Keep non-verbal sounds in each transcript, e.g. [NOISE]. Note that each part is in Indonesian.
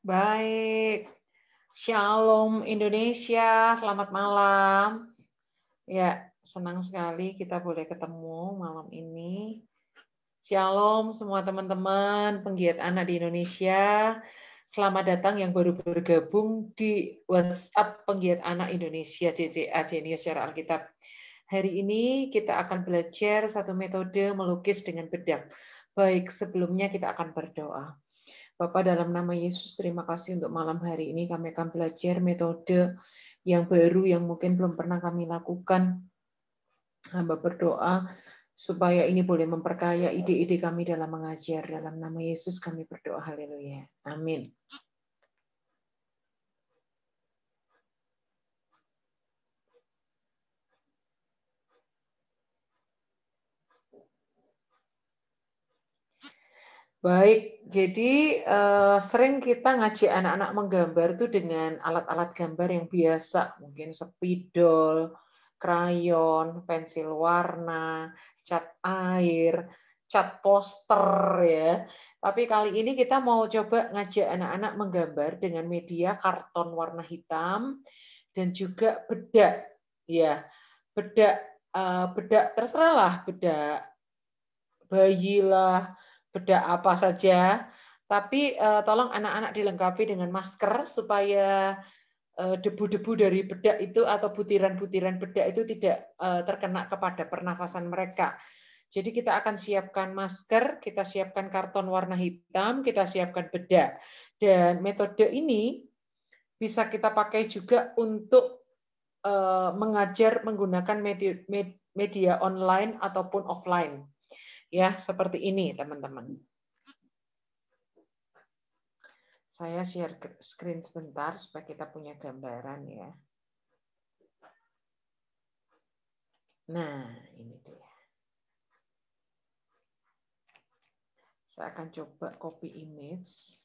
Baik. Shalom Indonesia, selamat malam. Ya, senang sekali kita boleh ketemu malam ini. Shalom semua teman-teman penggiat anak di Indonesia. Selamat datang yang baru bergabung di WhatsApp Penggiat Anak Indonesia CCA Genius Secara Alkitab. Hari ini kita akan belajar satu metode melukis dengan bedak. Baik, sebelumnya kita akan berdoa. Bapak dalam nama Yesus, terima kasih untuk malam hari ini kami akan belajar metode yang baru yang mungkin belum pernah kami lakukan. Hamba berdoa supaya ini boleh memperkaya ide-ide kami dalam mengajar. Dalam nama Yesus kami berdoa. Haleluya. Amin. Baik, jadi uh, sering kita ngaji anak-anak menggambar itu dengan alat-alat gambar yang biasa, mungkin spidol, krayon, pensil warna, cat air, cat poster ya. Tapi kali ini kita mau coba ngajak anak-anak menggambar dengan media karton warna hitam dan juga bedak ya. Bedak uh, bedak terserah lah bedak bayi lah bedak apa saja. Tapi uh, tolong anak-anak dilengkapi dengan masker supaya eh, debu-debu uh, dari bedak itu atau butiran-butiran bedak itu tidak uh, terkena kepada pernafasan mereka. Jadi kita akan siapkan masker, kita siapkan karton warna hitam, kita siapkan bedak. Dan metode ini bisa kita pakai juga untuk mengajar menggunakan media, media online ataupun offline ya seperti ini teman-teman. Saya share screen sebentar supaya kita punya gambaran ya. Nah, ini dia. Saya akan coba copy image.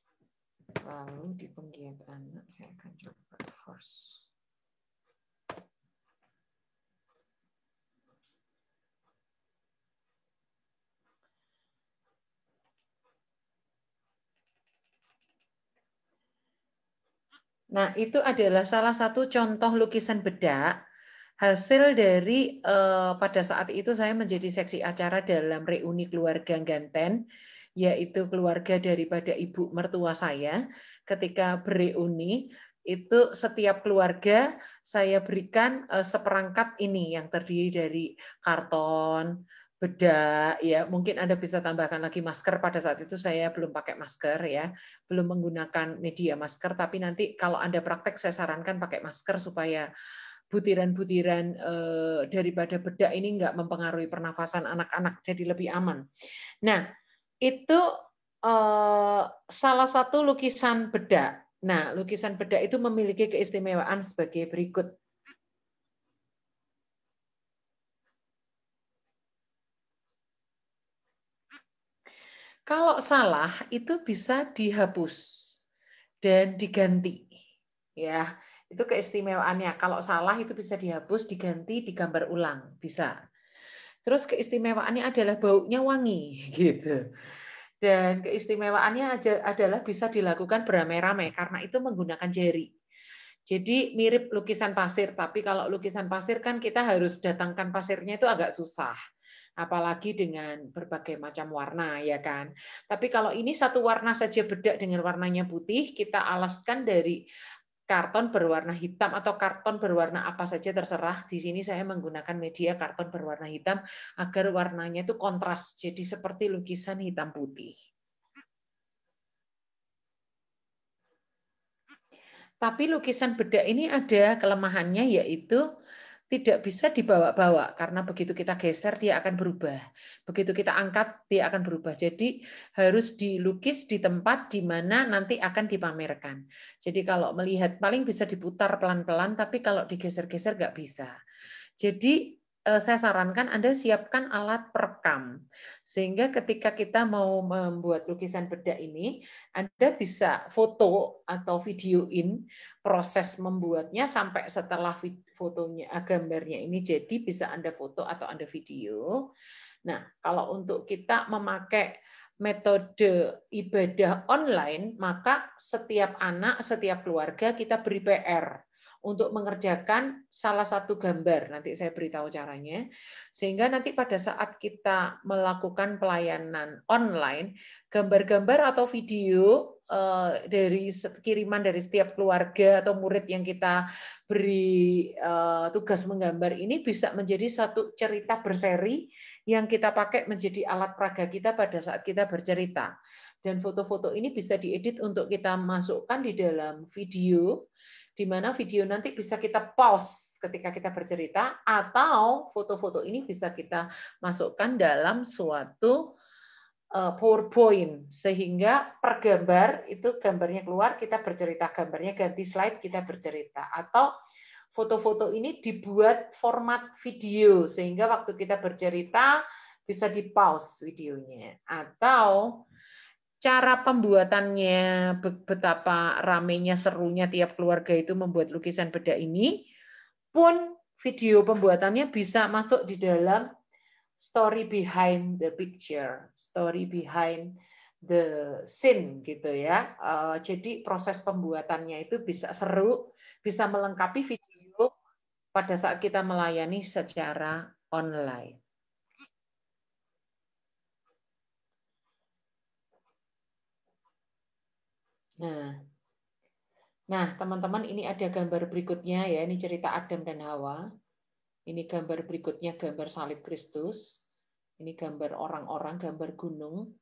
Lalu di penggiat anak saya akan coba first. Nah, itu adalah salah satu contoh lukisan bedak hasil dari eh, pada saat itu saya menjadi seksi acara dalam reuni keluarga Ganten yaitu keluarga daripada ibu mertua saya ketika bereuni itu setiap keluarga saya berikan eh, seperangkat ini yang terdiri dari karton, bedak ya mungkin anda bisa tambahkan lagi masker pada saat itu saya belum pakai masker ya belum menggunakan media masker tapi nanti kalau anda praktek saya sarankan pakai masker supaya butiran-butiran eh, daripada bedak ini nggak mempengaruhi pernafasan anak-anak jadi lebih aman nah itu eh, salah satu lukisan bedak nah lukisan bedak itu memiliki keistimewaan sebagai berikut Kalau salah itu bisa dihapus dan diganti. Ya, itu keistimewaannya. Kalau salah itu bisa dihapus, diganti, digambar ulang, bisa. Terus keistimewaannya adalah baunya wangi [LAUGHS] gitu. Dan keistimewaannya adalah bisa dilakukan beramai-ramai karena itu menggunakan jari. Jadi mirip lukisan pasir, tapi kalau lukisan pasir kan kita harus datangkan pasirnya itu agak susah apalagi dengan berbagai macam warna ya kan. Tapi kalau ini satu warna saja bedak dengan warnanya putih, kita alaskan dari karton berwarna hitam atau karton berwarna apa saja terserah. Di sini saya menggunakan media karton berwarna hitam agar warnanya itu kontras, jadi seperti lukisan hitam putih. Tapi lukisan bedak ini ada kelemahannya yaitu tidak bisa dibawa-bawa karena begitu kita geser dia akan berubah. Begitu kita angkat dia akan berubah. Jadi harus dilukis di tempat di mana nanti akan dipamerkan. Jadi kalau melihat paling bisa diputar pelan-pelan tapi kalau digeser-geser nggak bisa. Jadi eh, saya sarankan Anda siapkan alat perekam. Sehingga ketika kita mau membuat lukisan bedak ini, Anda bisa foto atau videoin proses membuatnya sampai setelah fotonya, ah, gambarnya ini jadi bisa Anda foto atau Anda video. Nah, kalau untuk kita memakai metode ibadah online, maka setiap anak, setiap keluarga kita beri PR untuk mengerjakan salah satu gambar. Nanti saya beritahu caranya. Sehingga nanti pada saat kita melakukan pelayanan online, gambar-gambar atau video Eh, dari kiriman dari setiap keluarga atau murid yang kita beri eh, tugas menggambar ini bisa menjadi satu cerita berseri yang kita pakai menjadi alat peraga kita pada saat kita bercerita. Dan foto-foto ini bisa diedit untuk kita masukkan di dalam video, di mana video nanti bisa kita pause ketika kita bercerita, atau foto-foto ini bisa kita masukkan dalam suatu Eh, PowerPoint sehingga per gambar itu gambarnya keluar kita bercerita gambarnya ganti slide kita bercerita atau foto-foto ini dibuat format video sehingga waktu kita bercerita bisa di pause videonya atau cara pembuatannya betapa ramenya serunya tiap keluarga itu membuat lukisan beda ini pun video pembuatannya bisa masuk di dalam story behind the picture, story behind the scene gitu ya. Uh, jadi proses pembuatannya itu bisa seru, bisa melengkapi video pada saat kita melayani secara online. Nah, nah teman-teman ini ada gambar berikutnya ya, ini cerita Adam dan Hawa. Ini gambar berikutnya gambar salib Kristus. Ini gambar orang-orang, gambar gunung,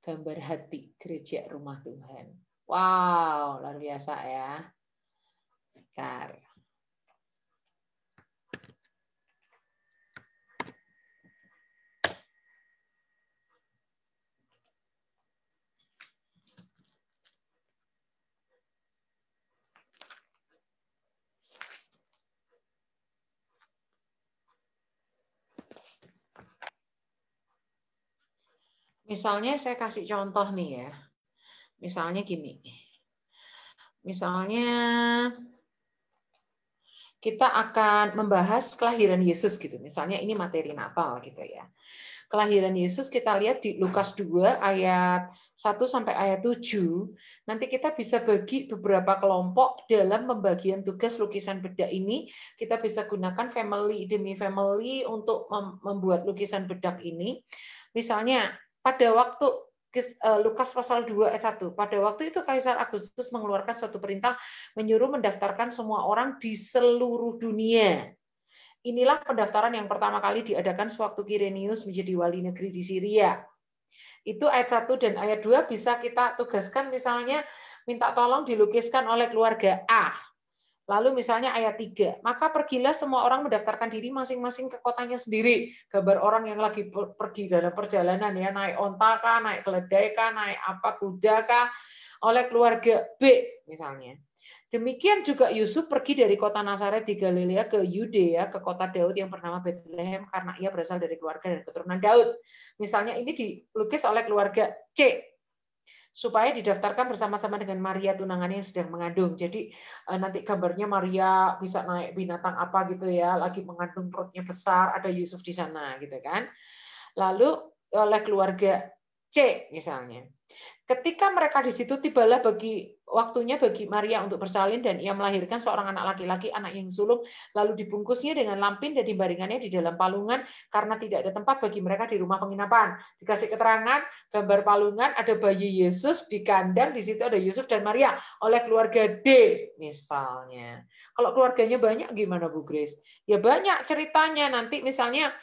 gambar hati gereja rumah Tuhan. Wow, luar biasa ya. Bentar. Misalnya saya kasih contoh nih ya. Misalnya gini. Misalnya kita akan membahas kelahiran Yesus gitu. Misalnya ini materi Natal gitu ya. Kelahiran Yesus kita lihat di Lukas 2 ayat 1 sampai ayat 7. Nanti kita bisa bagi beberapa kelompok dalam pembagian tugas lukisan bedak ini. Kita bisa gunakan family demi family untuk membuat lukisan bedak ini. Misalnya pada waktu eh, Lukas pasal 2 ayat 1. Pada waktu itu Kaisar Agustus mengeluarkan suatu perintah menyuruh mendaftarkan semua orang di seluruh dunia. Inilah pendaftaran yang pertama kali diadakan sewaktu Kirenius menjadi wali negeri di Syria. Itu ayat 1 dan ayat 2 bisa kita tugaskan misalnya minta tolong dilukiskan oleh keluarga A Lalu misalnya ayat 3, maka pergilah semua orang mendaftarkan diri masing-masing ke kotanya sendiri. Gambar orang yang lagi pergi dalam perjalanan ya, naik onta kah, naik keledai kah, naik apa kuda kah, oleh keluarga B misalnya. Demikian juga Yusuf pergi dari kota Nazaret di Galilea ke Yudea, ya, ke kota Daud yang bernama Bethlehem karena ia berasal dari keluarga dan keturunan Daud. Misalnya ini dilukis oleh keluarga C supaya didaftarkan bersama-sama dengan Maria tunangannya yang sedang mengandung. Jadi eh, nanti gambarnya Maria bisa naik binatang apa gitu ya, lagi mengandung perutnya besar, ada Yusuf di sana gitu kan. Lalu oleh keluarga C misalnya. Ketika mereka di situ tibalah bagi waktunya bagi Maria untuk bersalin dan ia melahirkan seorang anak laki-laki, anak yang sulung, lalu dibungkusnya dengan lampin dan dibaringannya di dalam palungan karena tidak ada tempat bagi mereka di rumah penginapan. Dikasih keterangan, gambar palungan, ada bayi Yesus di kandang, di situ ada Yusuf dan Maria oleh keluarga D misalnya. Kalau keluarganya banyak gimana Bu Grace? Ya banyak ceritanya nanti misalnya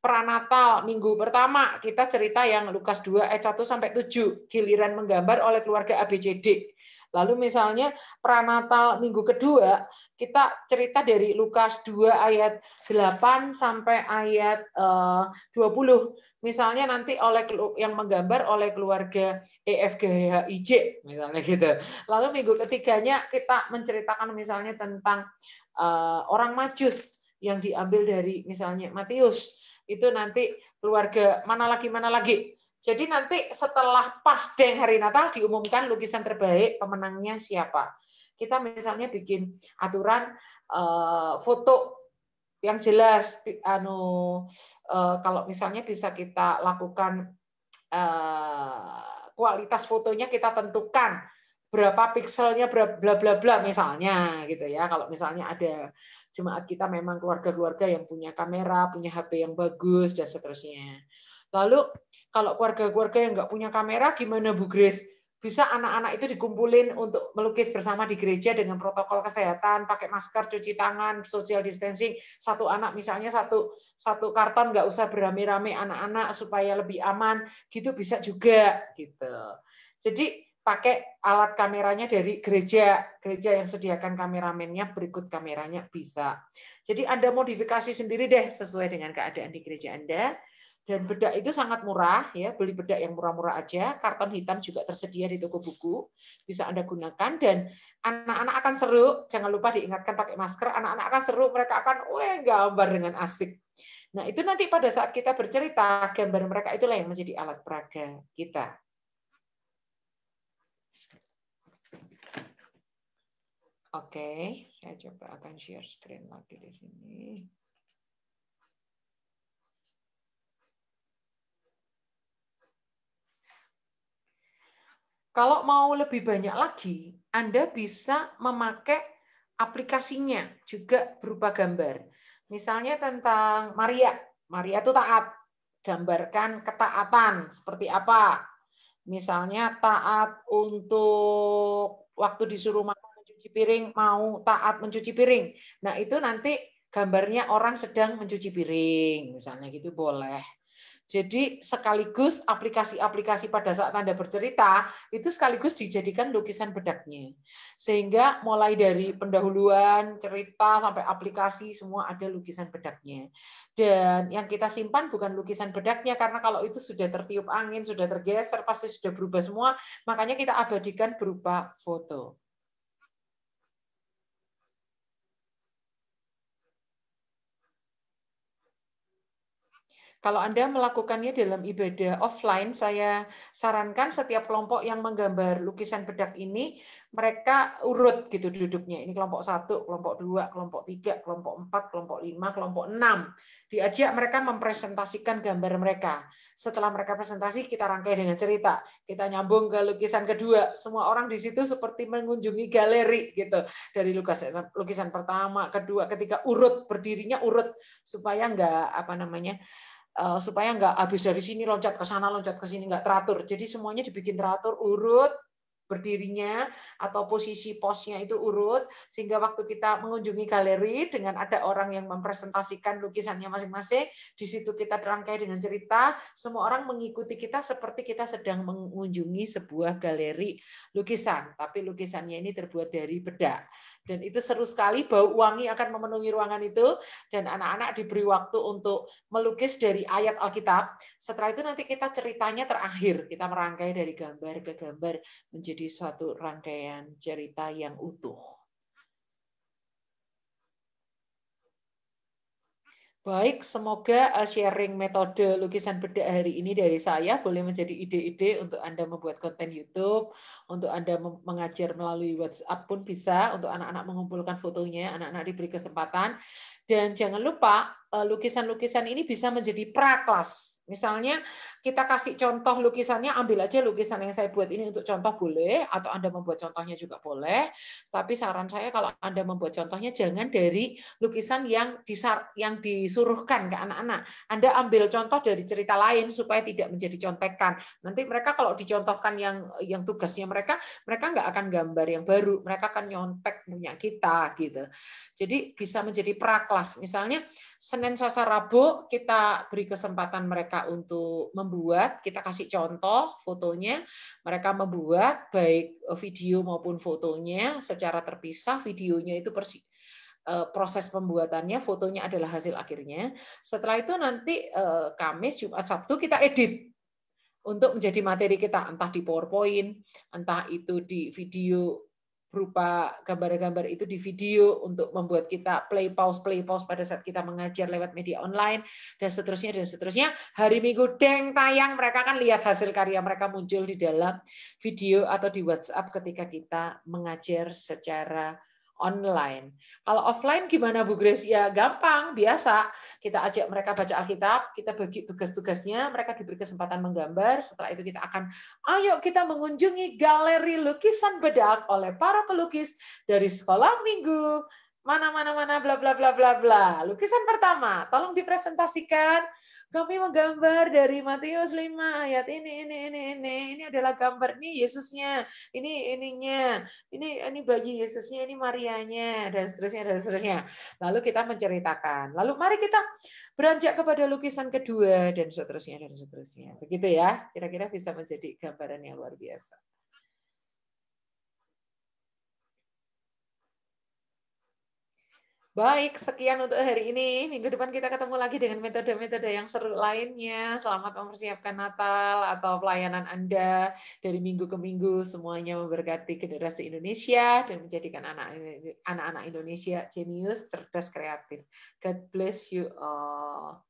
pranatal minggu pertama kita cerita yang Lukas 2 ayat 1 sampai 7 giliran menggambar oleh keluarga ABCD. Lalu misalnya pranatal minggu kedua kita cerita dari Lukas 2 ayat 8 sampai ayat 20. Eh, misalnya nanti oleh yang menggambar oleh keluarga EFGHIJ misalnya gitu. Lalu minggu ketiganya kita menceritakan misalnya tentang eh, orang Majus yang diambil dari misalnya Matius itu nanti keluarga mana lagi mana lagi. Jadi nanti setelah pas deng hari Natal diumumkan lukisan terbaik pemenangnya siapa. Kita misalnya bikin aturan uh, foto yang jelas anu uh, kalau misalnya bisa kita lakukan uh, kualitas fotonya kita tentukan berapa pikselnya bla bla bla misalnya gitu ya kalau misalnya ada jemaat kita memang keluarga-keluarga yang punya kamera, punya HP yang bagus, dan seterusnya. Lalu kalau keluarga-keluarga yang nggak punya kamera, gimana Bu Grace? Bisa anak-anak itu dikumpulin untuk melukis bersama di gereja dengan protokol kesehatan, pakai masker, cuci tangan, social distancing. Satu anak misalnya satu satu karton nggak usah berame-rame anak-anak supaya lebih aman, gitu bisa juga gitu. Jadi pakai alat kameranya dari gereja. Gereja yang sediakan kameramennya, berikut kameranya bisa. Jadi Anda modifikasi sendiri deh sesuai dengan keadaan di gereja Anda. Dan bedak itu sangat murah ya, beli bedak yang murah-murah aja. Karton hitam juga tersedia di toko buku, bisa Anda gunakan dan anak-anak akan seru. Jangan lupa diingatkan pakai masker, anak-anak akan seru, mereka akan weh gambar dengan asik. Nah, itu nanti pada saat kita bercerita, gambar mereka itulah yang menjadi alat peraga kita. Oke, okay, saya coba akan share screen lagi di sini. Kalau mau lebih banyak lagi, Anda bisa memakai aplikasinya juga berupa gambar. Misalnya tentang Maria. Maria itu taat. Gambarkan ketaatan seperti apa. Misalnya taat untuk waktu disuruh mencuci piring, mau taat mencuci piring. Nah, itu nanti gambarnya orang sedang mencuci piring, misalnya gitu boleh. Jadi sekaligus aplikasi-aplikasi pada saat Anda bercerita itu sekaligus dijadikan lukisan bedaknya. Sehingga mulai dari pendahuluan, cerita sampai aplikasi semua ada lukisan bedaknya. Dan yang kita simpan bukan lukisan bedaknya karena kalau itu sudah tertiup angin, sudah tergeser, pasti sudah berubah semua, makanya kita abadikan berupa foto. Kalau Anda melakukannya dalam ibadah offline, saya sarankan setiap kelompok yang menggambar lukisan bedak ini, mereka urut gitu duduknya. Ini kelompok satu, kelompok dua, kelompok tiga, kelompok empat, kelompok lima, kelompok enam. Diajak mereka mempresentasikan gambar mereka. Setelah mereka presentasi, kita rangkai dengan cerita. Kita nyambung ke lukisan kedua. Semua orang di situ seperti mengunjungi galeri gitu. Dari lukisan, lukisan pertama, kedua, ketiga, urut, berdirinya urut. Supaya nggak apa namanya Eh, supaya nggak habis dari sini loncat ke sana loncat ke sini nggak teratur jadi semuanya dibikin teratur urut berdirinya atau posisi posnya itu urut sehingga waktu kita mengunjungi galeri dengan ada orang yang mempresentasikan lukisannya masing-masing di situ kita terangkai dengan cerita semua orang mengikuti kita seperti kita sedang mengunjungi sebuah galeri lukisan tapi lukisannya ini terbuat dari bedak dan itu seru sekali, bau wangi akan memenuhi ruangan itu. Dan anak-anak diberi waktu untuk melukis dari ayat Alkitab. Setelah itu nanti kita ceritanya terakhir. Kita merangkai dari gambar ke gambar menjadi suatu rangkaian cerita yang utuh. Baik, semoga uh, sharing metode lukisan bedak hari ini dari saya boleh menjadi ide-ide untuk Anda membuat konten YouTube, untuk Anda mengajar melalui WhatsApp pun bisa, untuk anak-anak mengumpulkan fotonya, anak-anak diberi kesempatan. Dan jangan lupa, uh, lukisan-lukisan ini bisa menjadi praklas Misalnya kita kasih contoh lukisannya, ambil aja lukisan yang saya buat ini untuk contoh boleh, atau Anda membuat contohnya juga boleh. Tapi saran saya kalau Anda membuat contohnya jangan dari lukisan yang disar yang disuruhkan ke anak-anak. Anda ambil contoh dari cerita lain supaya tidak menjadi contekan. Nanti mereka kalau dicontohkan yang yang tugasnya mereka, mereka nggak akan gambar yang baru, mereka akan nyontek punya kita gitu. Jadi bisa menjadi praklas. Misalnya Senin Sasa, Rabu kita beri kesempatan mereka untuk membuat, kita kasih contoh fotonya, mereka membuat baik eh, video maupun fotonya secara terpisah, videonya itu persi eh, proses pembuatannya, fotonya adalah hasil akhirnya. Setelah itu nanti eh, Kamis, Jumat, Sabtu kita edit untuk menjadi materi kita, entah di PowerPoint, entah itu di video berupa gambar-gambar itu di video untuk membuat kita play pause play pause pada saat kita mengajar lewat media online dan seterusnya dan seterusnya hari minggu deng tayang mereka kan lihat hasil karya mereka muncul di dalam video atau di WhatsApp ketika kita mengajar secara online. Kalau offline gimana Bu Grace? Ya gampang, biasa. Kita ajak mereka baca Alkitab, kita bagi tugas-tugasnya, mereka diberi kesempatan menggambar, setelah itu kita akan, ayo kita mengunjungi galeri lukisan bedak oleh para pelukis dari sekolah minggu, mana-mana-mana, bla bla bla bla bla. Lukisan pertama, tolong dipresentasikan, kami menggambar dari Matius 5 ayat ini, ini, ini, ini. Ini adalah gambar ini Yesusnya, ini ininya, ini ini bagi Yesusnya, ini Marianya, dan seterusnya, dan seterusnya. Lalu kita menceritakan. Lalu mari kita beranjak kepada lukisan kedua, dan seterusnya, dan seterusnya. Begitu ya, kira-kira bisa menjadi gambaran yang luar biasa. Baik, sekian untuk hari ini. Minggu depan kita ketemu lagi dengan metode-metode yang seru lainnya. Selamat mempersiapkan Natal atau pelayanan Anda dari minggu ke minggu. Semuanya memberkati generasi Indonesia dan menjadikan anak-anak Indonesia jenius, cerdas, kreatif. God bless you all.